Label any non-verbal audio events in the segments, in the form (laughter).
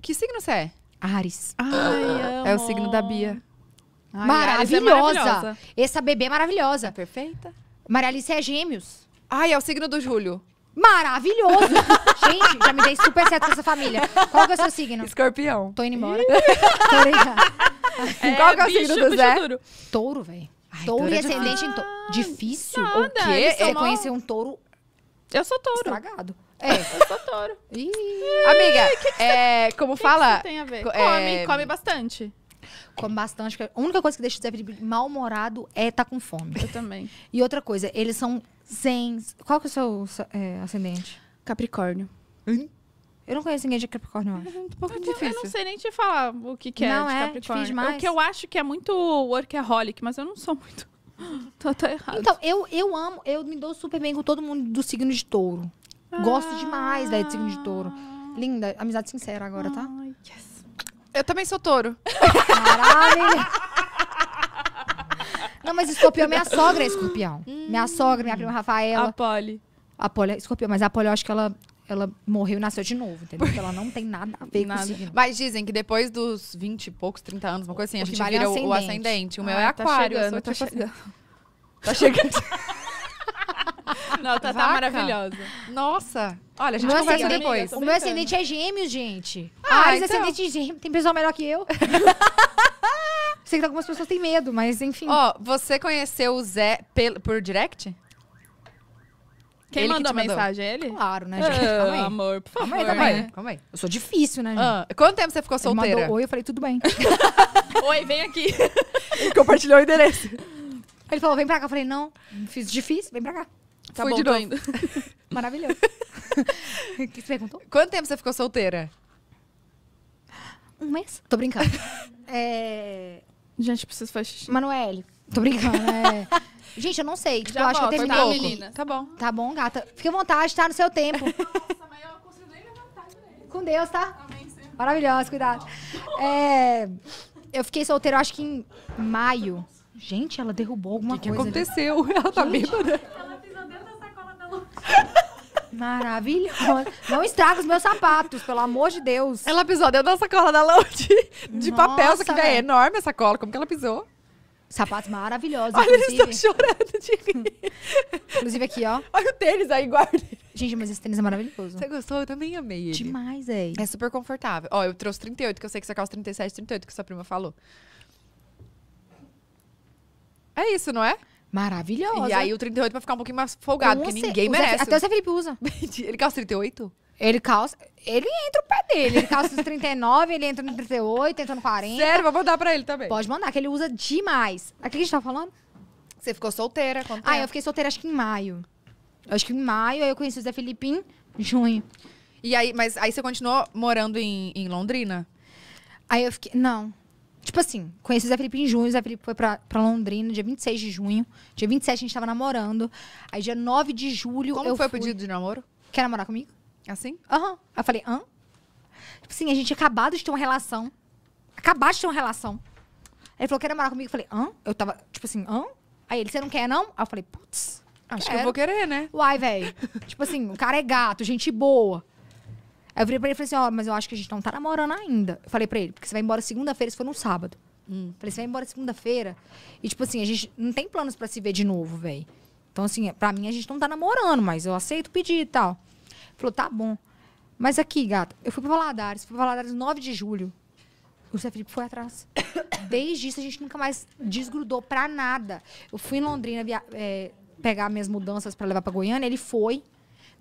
Que signo você é? Ares. Ai, ah, é o signo da Bia. Ai, é maravilhosa. É maravilhosa. Essa bebê é maravilhosa. É perfeita. Maria Alice é gêmeos. Ai, é o signo do Júlio. Maravilhoso! (laughs) Gente, já me dei super certo com essa família. Qual que é o seu signo? Escorpião. Tô indo embora. Tô é, (laughs) Qual que é o é, signo do Zé? Duro. Touro, velho. Touro e é ascendente ah, em touro. Difícil? Nada, o quê? Eu conheci um touro... Eu sou touro. Estragado. É. Eu sou touro. Ih. Amiga, que que é, como que fala. Que tem a ver? É, come, come bastante. Come bastante. A única coisa que deixa o Zé Felipe mal-humorado é tá com fome. Eu também. E outra coisa, eles são zens. Qual que é o seu é, ascendente? Capricórnio. Hum? Eu não conheço ninguém de Capricórnio, acho. É um pouco eu, difícil. Eu não sei nem te falar o que, que é não de é, Capricórnio. Demais. É o que eu acho que é muito workaholic, mas eu não sou muito. (laughs) Tô, tô errado. Então, eu, eu amo, eu me dou super bem com todo mundo do signo de touro. Gosto demais, da de signo de touro. Linda, amizade sincera agora, tá? Ai, yes. Eu também sou touro. Caralho! Não, mas escorpião, é minha sogra é escorpião. Minha sogra, minha prima Rafaela. A Poli. A Poli é escorpião, mas a Poli eu acho que ela ela morreu e nasceu de novo, entendeu? Porque ela não tem nada a ver nada. com isso. Mas dizem que depois dos 20 e poucos, 30 anos, uma coisa assim, a gente é vira o ascendente. O, ascendente. o meu ah, é tá aquário. Tá chegando, eu sou tá, tipo assim. chegando. Tá chegando. (laughs) (laughs) Não, tá, tá maravilhosa. Nossa. Olha, a gente Meu conversa depois. O meu ascendente é gêmeo, gente. Ah, Ah, mas então. ascendente é gêmeo. Tem pessoa melhor que eu. (laughs) Sei que algumas pessoas têm medo, mas enfim. Ó, você conheceu o Zé por direct? Quem Ele que mandou a mandou. mensagem? Ele? Claro, né, ah, gente? Calma aí. amor, por favor. Calma aí, calma é. aí. Calma aí. Eu sou difícil, né, ah, gente? quanto tempo você ficou Ele mandou oi, eu falei, tudo bem. (laughs) Oi, vem aqui. Compartilhou o endereço. ele falou, vem pra cá. Eu falei, não, fiz difícil, vem pra cá. Tá Fui bom, de novo. indo. (laughs) Maravilhoso. que (laughs) você perguntou? Quanto tempo você ficou solteira? Um mês? Tô brincando. é... Gente, preciso fazer xixi. Manoel. Tô brincando, é... (laughs) Gente, eu não sei. Tipo, Já eu acho que eu terminei. Tá, menina. tá bom. Tá bom, gata. Fique à vontade, tá no seu tempo. Nossa, mas eu consigo nem levantar Com Deus, tá? Amém, Maravilhosa, cuidado. Tá é... Eu fiquei solteira, acho que em maio. Gente, ela derrubou alguma que coisa. O que aconteceu? Ali. Ela tá bêbada. Maravilhosa. Não estraga os meus sapatos, pelo amor de Deus. Ela pisou dentro da sacola da Loud de papel, só que véio, é enorme a sacola. Como que ela pisou? Sapatos maravilhosos. Olha, inclusive. eles estão chorando de rir. inclusive aqui, ó. Olha o tênis aí, guarda. Gente, mas esse tênis é maravilhoso. Você gostou? Eu também amei ele. Demais, é. É super confortável. Ó, eu trouxe 38, que eu sei que você calça 37, 38, que sua prima falou. É isso, não é? Maravilhosa. E aí o 38 pra ficar um pouquinho mais folgado, Com porque você, ninguém merece. Zé, até o Zé Felipe usa. (laughs) ele calça 38? Ele calça. Ele entra o pé dele. Ele calça os 39, ele entra no 38, entra no 40. Sério, vou mandar pra ele também. Pode mandar, que ele usa demais. Aqui que a gente tá falando? Você ficou solteira quando? Ah, eu fiquei solteira acho que em maio. Acho que em maio, aí eu conheci o Zé Felipe em junho. E aí, mas aí você continuou morando em, em Londrina? Aí eu fiquei. Não. Tipo assim, conheci o Zé Felipe em junho, o Zé Felipe foi pra, pra Londrina, dia 26 de junho. Dia 27 a gente tava namorando. Aí dia 9 de julho. Como foi o pedido de namoro? Quer namorar comigo? Assim? Aham. Uhum. Aí eu falei, hã? Tipo assim, a gente acabado de ter uma relação. Acabado de ter uma relação. Aí ele falou, quer namorar comigo? Eu falei, hã? Eu tava, tipo assim, hã? Aí ele, você não quer, não? Aí eu falei, putz. Acho quero. que eu vou querer, né? Uai, velho. tipo assim, o cara é gato, gente boa. Aí eu virei pra ele e falei assim, ó, oh, mas eu acho que a gente não tá namorando ainda. Eu falei pra ele, porque você vai embora segunda-feira, isso foi no sábado. Hum. Falei, você vai embora segunda-feira. E, tipo assim, a gente não tem planos para se ver de novo, velho. Então, assim, pra mim a gente não tá namorando, mas eu aceito pedir e tal. Falou, tá bom. Mas aqui, gata, eu fui pro Valadares, fui pro Valadares 9 de julho. O Zé Felipe foi atrás. (coughs) Desde isso a gente nunca mais desgrudou pra nada. Eu fui em Londrina via, é, pegar minhas mudanças para levar pra Goiânia, ele foi.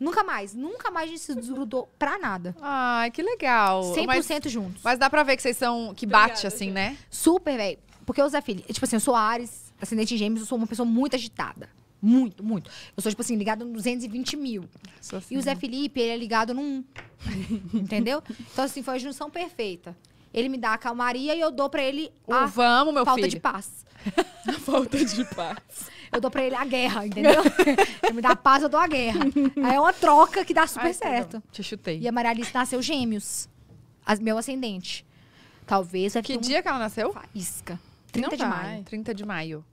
Nunca mais. Nunca mais a gente se desgrudou pra nada. Ai, que legal. 100% mas, juntos. Mas dá pra ver que vocês são... Que Obrigada, bate, assim, gente. né? Super, velho. Porque o Zé Filho... Tipo assim, eu sou Ares, ascendente em gêmeos. Eu sou uma pessoa muito agitada. Muito, muito. Eu sou, tipo assim, ligado no 220 mil. Assim, e o Zé assim. Felipe, ele é ligado num (laughs) Entendeu? Então, assim, foi a junção perfeita. Ele me dá a calmaria e eu dou para ele a vamos, meu falta filho. de paz. (laughs) A falta de paz. Eu dou pra ele a guerra, entendeu? (laughs) ele me dá a paz, eu dou a guerra. Aí é uma troca que dá super Ai, tá certo. Te chutei. E a Maria Alice nasceu gêmeos. As, meu ascendente. Talvez... Que dia um... que ela nasceu? Faísca. 30 não de vai. maio. 30 de maio.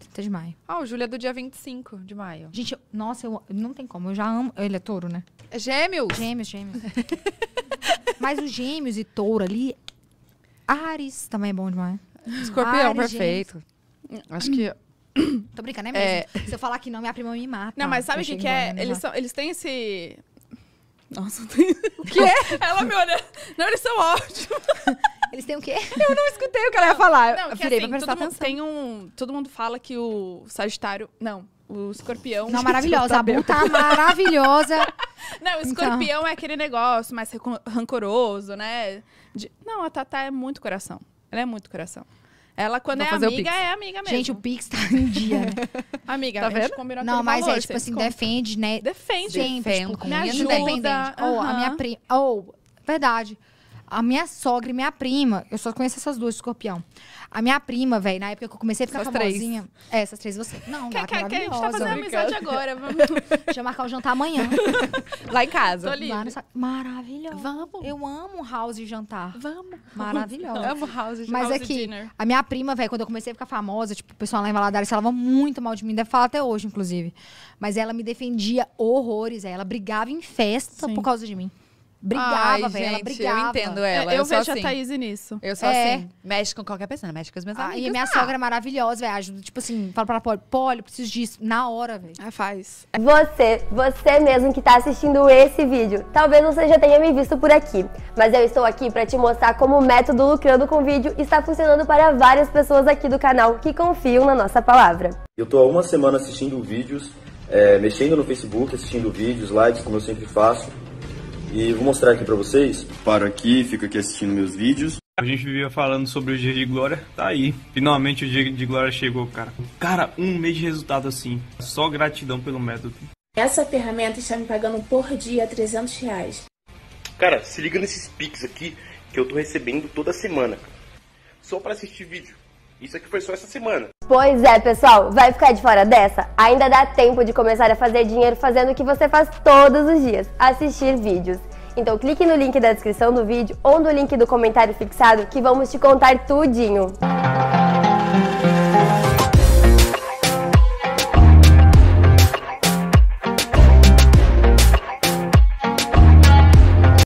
30 de maio. Ah, o Júlio é do dia 25 de maio. Gente, eu, nossa, eu, não tem como. Eu já amo... Ele é touro, né? gêmeos. Gêmeos, gêmeos. (laughs) Mas os gêmeos e touro ali Ares também é bom demais. Escorpião, Ares, perfeito. Gente. Acho que. (coughs) Tô brincando, é mesmo. É... Se eu falar que não, minha prima me mata. Não, mas sabe o que, que é? Eles, são, eles têm esse. Nossa, tem... o quê? (laughs) Ela me olha. Não, eles são ótimos. (laughs) Eles têm o quê? Eu não escutei o que ela ia falar. Não, eu virei assim, pra prestar todo atenção. Mundo tem um, todo mundo fala que o Sagitário. Não, o escorpião. Não, maravilhosa. A Bu tá maravilhosa. (laughs) Não, então. escorpião então... é aquele negócio mais rancoroso, né? De... Não, a Tatá é muito coração. Ela é muito coração. Ela, quando Vou é amiga, é amiga mesmo. Gente, o Pix tá em dia, né? (laughs) amiga, tá vendo? combinou Não, mas é, valor, é tipo assim, defende, né? Defende. Sempre, tipo, Defendo, tipo, me ajuda. Independente. Ou a minha prima... Ou, verdade... A minha sogra e minha prima, eu só conheço essas duas, escorpião. A minha prima, velho, na época que eu comecei a ficar essas famosinha. Três. É, essas três você. Não, que, que, que a gente tá fazendo amizade agora. Vamos. (laughs) Deixa eu marcar o jantar amanhã. (laughs) Lá em casa. Tô Maravilhoso. Vamos. Eu amo house jantar. Vamos. Maravilhoso. Eu amo house jantar. Mas house é que dinner. a minha prima, velho, quando eu comecei a ficar famosa, tipo, o pessoal lá em Valadares falava muito mal de mim. Deve falar até hoje, inclusive. Mas ela me defendia horrores. Ela brigava em festa Sim. por causa de mim. Brigava, velho. Ela brigava. Eu entendo ela. Eu, eu vejo assim. a Thaís nisso. Eu sou é. assim. Mexe com qualquer pessoa, mexe com as minhas ah, amigas. E minha ah. sogra é maravilhosa, velho. Ajuda, tipo assim, fala pra Poli, Poli, preciso disso. Na hora, velho. Ah, faz. Você, você mesmo que tá assistindo esse vídeo, talvez você já tenha me visto por aqui. Mas eu estou aqui pra te mostrar como o método lucrando com vídeo está funcionando para várias pessoas aqui do canal que confiam na nossa palavra. Eu tô há uma semana assistindo vídeos, é, mexendo no Facebook, assistindo vídeos, likes como eu sempre faço e vou mostrar aqui para vocês. Paro aqui, fico aqui assistindo meus vídeos. A gente vivia falando sobre o dia de glória, tá aí. Finalmente o dia de glória chegou, cara. Cara, um mês de resultado assim. Só gratidão pelo método. Essa ferramenta está me pagando por dia 300 reais. Cara, se liga nesses pics aqui que eu tô recebendo toda semana. Só para assistir vídeo. Isso aqui foi só essa semana. Pois é, pessoal, vai ficar de fora dessa? Ainda dá tempo de começar a fazer dinheiro fazendo o que você faz todos os dias: assistir vídeos. Então clique no link da descrição do vídeo ou no link do comentário fixado que vamos te contar tudinho. Música